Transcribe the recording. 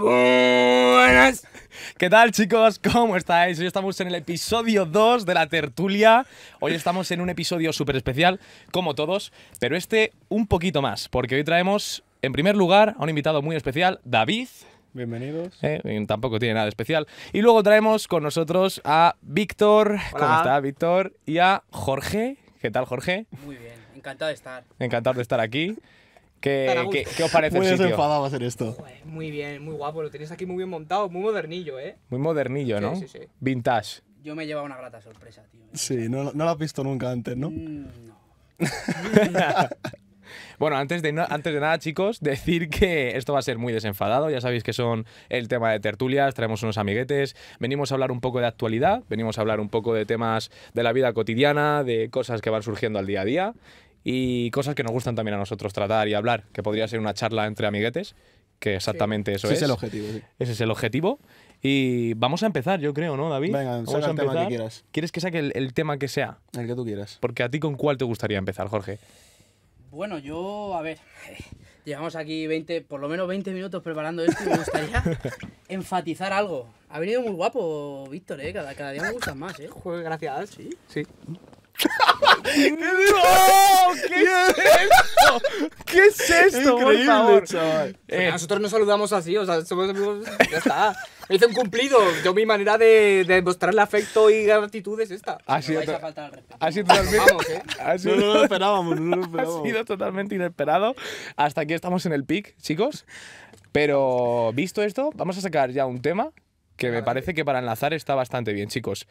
Buenas. ¿Qué tal chicos? ¿Cómo estáis? Hoy estamos en el episodio 2 de la tertulia. Hoy estamos en un episodio súper especial, como todos, pero este un poquito más, porque hoy traemos, en primer lugar, a un invitado muy especial, David. Bienvenidos. Eh, tampoco tiene nada especial. Y luego traemos con nosotros a Víctor. ¿Cómo está, Víctor? Y a Jorge. ¿Qué tal, Jorge? Muy bien, encantado de estar. Encantado de estar aquí. ¿Qué, os parece muy el sitio? desenfadado hacer esto. muy bien, muy guapo. Lo tenéis aquí muy bien montado, muy modernillo, ¿eh? Muy modernillo, ¿no? Sí, sí. Vintage. Yo me he una grata sorpresa, tío. Sí, no, lo has visto nunca antes, ¿no? Mm, no. Bueno, antes de, antes de nada, chicos, decir que esto va a ser muy desenfadado. Ya sabéis que son el tema de tertulias, traemos unos amiguetes, venimos a hablar un poco de actualidad, venimos a hablar un poco de temas de la vida cotidiana, de cosas que van surgiendo al día a día y cosas que nos gustan también a nosotros tratar y hablar, que podría ser una charla entre amiguetes, que exactamente eso eso Ese es. el objetivo. Sí. Ese es el objetivo. Y vamos a empezar, yo creo, ¿no, David? Venga, vamos a empezar. el tema que quieras. ¿Quieres que saque el, tema que sea? El que tú quieras. Porque a ti con cuál te gustaría empezar, Jorge. Bueno, yo, a ver, llevamos aquí 20, por lo menos 20 minutos preparando esto y me gustaría enfatizar algo. Ha venido muy guapo, Víctor, ¿eh? Cada, cada día me gustas más, ¿eh? gracias. Sí. Sí. ¿Qué es esto? ¿Qué es esto? Increíble, por favor? chaval. Eh, nosotros no saludamos así, o sea, somos amigos, ya está. Me hice un cumplido. Yo mi manera de, de mostrarle afecto y gratitud es esta. Ha sido, to- ha sido totalmente... Vamos, ¿eh? ha sido- No, no lo esperábamos, no lo ha sido totalmente inesperado. Hasta aquí estamos en el pic, chicos. Pero visto esto, vamos a sacar ya un tema que me parece que para enlazar está bastante bien, chicos.